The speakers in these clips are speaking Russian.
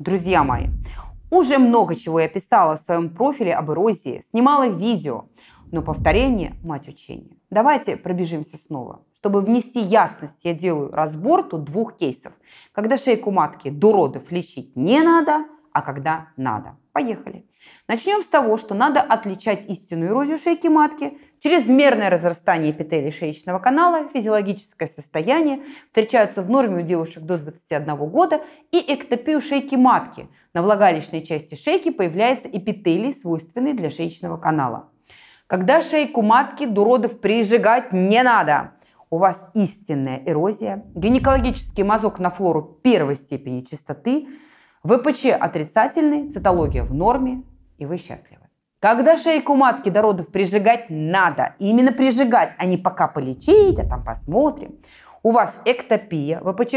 Друзья мои, уже много чего я писала в своем профиле об эрозии, снимала видео, но повторение – мать учения. Давайте пробежимся снова. Чтобы внести ясность, я делаю разбор тут двух кейсов. Когда шейку матки до родов лечить не надо, а когда надо. Поехали. Начнем с того, что надо отличать истинную эрозию шейки матки, чрезмерное разрастание эпителия шеечного канала, физиологическое состояние, встречаются в норме у девушек до 21 года, и эктопию шейки матки. На влагалищной части шейки появляется эпителий, свойственный для шеечного канала. Когда шейку матки до родов прижигать не надо. У вас истинная эрозия, гинекологический мазок на флору первой степени чистоты, ВПЧ отрицательный, цитология в норме, и вы счастливы. Когда шейку матки до родов прижигать надо, именно прижигать, а не пока полечить, а там посмотрим. У вас эктопия, ВПЧ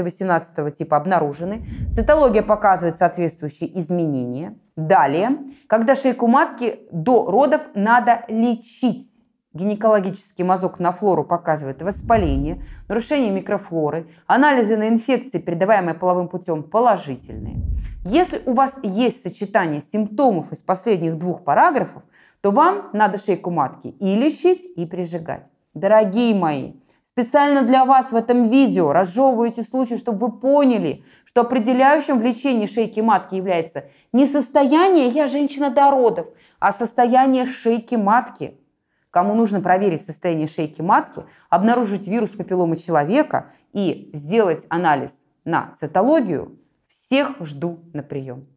16-18 типа обнаружены, цитология показывает соответствующие изменения. Далее, когда шейку матки до родов надо лечить. Гинекологический мазок на флору показывает воспаление, нарушение микрофлоры, анализы на инфекции, передаваемые половым путем, положительные. Если у вас есть сочетание симптомов из последних двух параграфов, то вам надо шейку матки и лечить, и прижигать. Дорогие мои, специально для вас в этом видео разжевываю эти случаи, чтобы вы поняли, что определяющим в лечении шейки матки является не состояние «я женщина до родов», а состояние шейки матки – кому нужно проверить состояние шейки матки, обнаружить вирус папилломы человека и сделать анализ на цитологию, всех жду на прием.